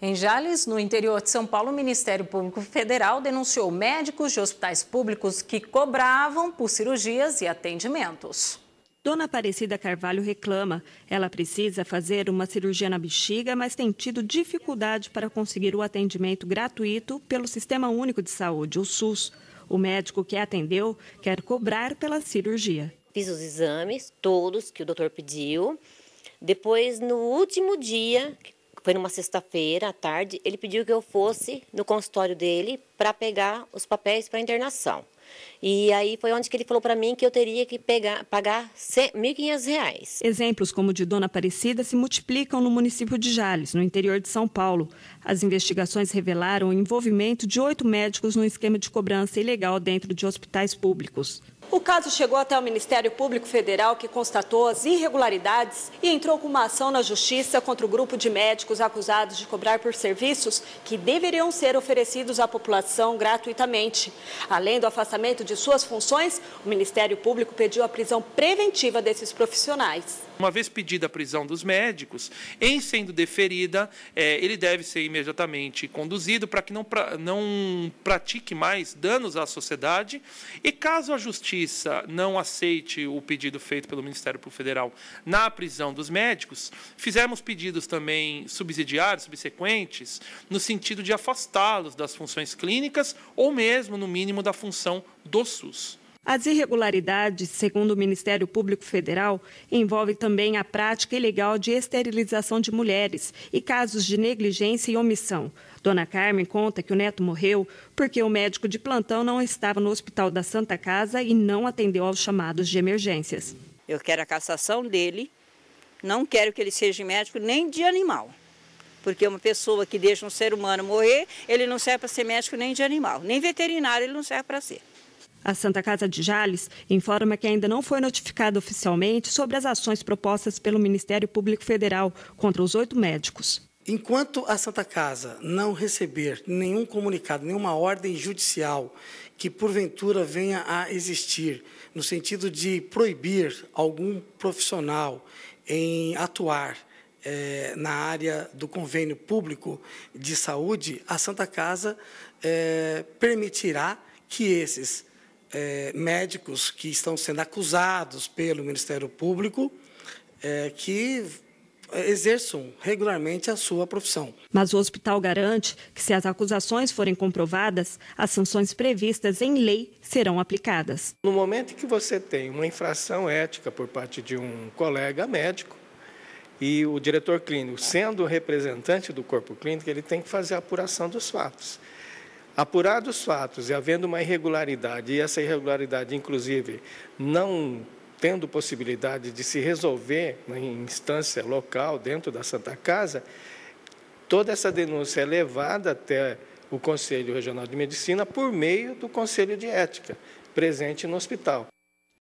Em Jales, no interior de São Paulo, o Ministério Público Federal denunciou médicos de hospitais públicos que cobravam por cirurgias e atendimentos. Dona Aparecida Carvalho reclama. Ela precisa fazer uma cirurgia na bexiga, mas tem tido dificuldade para conseguir o atendimento gratuito pelo Sistema Único de Saúde, o SUS. O médico que atendeu quer cobrar pela cirurgia. Fiz os exames, todos que o doutor pediu. Depois, no último dia, que foi numa sexta-feira à tarde, ele pediu que eu fosse no consultório dele para pegar os papéis para internação. E aí foi onde que ele falou para mim que eu teria que pegar, pagar R$ 1.500. Exemplos como o de Dona Aparecida se multiplicam no município de Jales, no interior de São Paulo. As investigações revelaram o envolvimento de oito médicos no esquema de cobrança ilegal dentro de hospitais públicos. O caso chegou até o Ministério Público Federal, que constatou as irregularidades e entrou com uma ação na Justiça contra o grupo de médicos acusados de cobrar por serviços que deveriam ser oferecidos à população gratuitamente. Além do afastamento afastamento de suas funções, o Ministério Público pediu a prisão preventiva desses profissionais. Uma vez pedida a prisão dos médicos, em sendo deferida, é, ele deve ser imediatamente conduzido para que não, não pratique mais danos à sociedade. E caso a Justiça não aceite o pedido feito pelo Ministério Público Federal na prisão dos médicos, fizemos pedidos também subsidiários, subsequentes, no sentido de afastá-los das funções clínicas ou mesmo, no mínimo, da função do SUS. As irregularidades, segundo o Ministério Público Federal, envolvem também a prática ilegal de esterilização de mulheres e casos de negligência e omissão. Dona Carmen conta que o neto morreu porque o médico de plantão não estava no hospital da Santa Casa e não atendeu aos chamados de emergências. Eu quero a cassação dele, não quero que ele seja médico nem de animal. Porque uma pessoa que deixa um ser humano morrer, ele não serve para ser médico nem de animal, nem veterinário ele não serve para ser. A Santa Casa de Jales informa que ainda não foi notificada oficialmente sobre as ações propostas pelo Ministério Público Federal contra os oito médicos. Enquanto a Santa Casa não receber nenhum comunicado, nenhuma ordem judicial que porventura venha a existir no sentido de proibir algum profissional em atuar é, na área do convênio público de saúde, a Santa Casa é, permitirá que esses é, médicos que estão sendo acusados pelo Ministério Público é, que exerçam regularmente a sua profissão. Mas o hospital garante que, se as acusações forem comprovadas, as sanções previstas em lei serão aplicadas. No momento em que você tem uma infração ética por parte de um colega médico e o diretor clínico, sendo representante do corpo clínico, ele tem que fazer a apuração dos fatos. Apurados os fatos e havendo uma irregularidade, e essa irregularidade, inclusive, não tendo possibilidade de se resolver em instância local, dentro da Santa Casa, toda essa denúncia é levada até o Conselho Regional de Medicina por meio do Conselho de Ética, presente no hospital.